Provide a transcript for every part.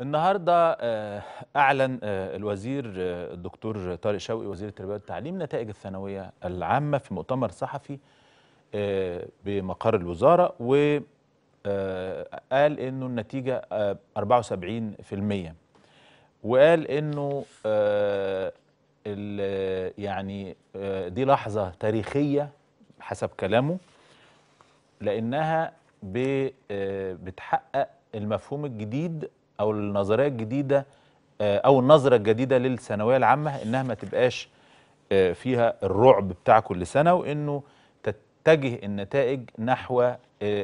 النهارده آه، اعلن آه، الوزير آه، الدكتور طارق شوقي وزير التربيه والتعليم نتائج الثانويه العامه في مؤتمر صحفي بمقر الوزاره وقال انه النتيجه 74% وقال انه يعني دي لحظه تاريخيه حسب كلامه لانها بتحقق المفهوم الجديد او النظريه الجديده آه، او النظره الجديده للثانويه العامه انها ما تبقاش آه، فيها الرعب بتاع كل سنه وانه تتجه النتائج نحو آه،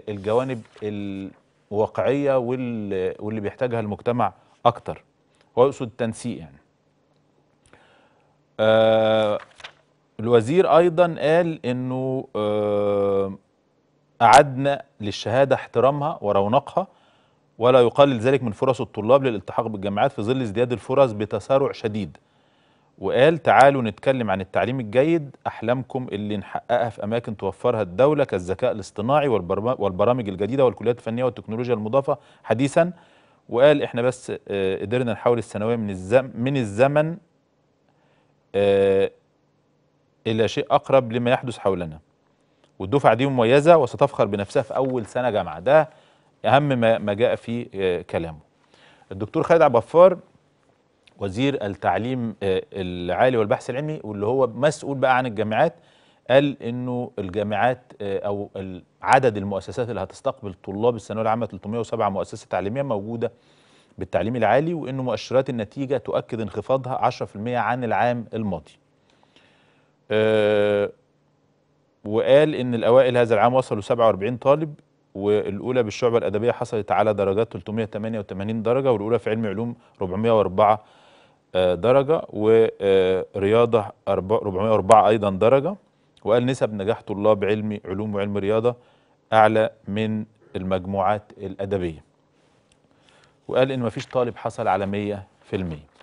الجوانب الواقعيه واللي بيحتاجها المجتمع اكتر ويقصد تنسيق يعني الوزير ايضا قال انه اعدنا للشهاده احترامها ورونقها ولا يقلل ذلك من فرص الطلاب للالتحاق بالجامعات في ظل ازدياد الفرص بتسارع شديد وقال تعالوا نتكلم عن التعليم الجيد أحلامكم اللي نحققها في أماكن توفرها الدولة كالذكاء الاصطناعي والبرامج الجديدة والكليات الفنية والتكنولوجيا المضافة حديثا وقال احنا بس آه، قدرنا نحول الثانوية من الزمن, من الزمن آه، إلى شيء أقرب لما يحدث حولنا والدفعة دي مميزة وستفخر بنفسها في أول سنة جامعة ده اهم ما جاء في آه، كلامه الدكتور خالد عبد الغفار وزير التعليم آه، العالي والبحث العلمي واللي هو مسؤول بقى عن الجامعات قال انه الجامعات آه، او عدد المؤسسات اللي هتستقبل طلاب الثانويه العامه 307 مؤسسه تعليميه موجوده بالتعليم العالي وانه مؤشرات النتيجه تؤكد انخفاضها 10% عن العام الماضي. أه وقال ان الاوائل هذا العام وصلوا 47 طالب والاولى بالشعبه الادبيه حصلت على درجات 388 درجه والاولى في علم علوم 404 آه، درجه ورياضه 404 ايضا درجه وقال نسب نجاح طلاب علم علوم وعلم رياضه اعلى من المجموعات الادبيه وقال ان مفيش طالب حصل على 100%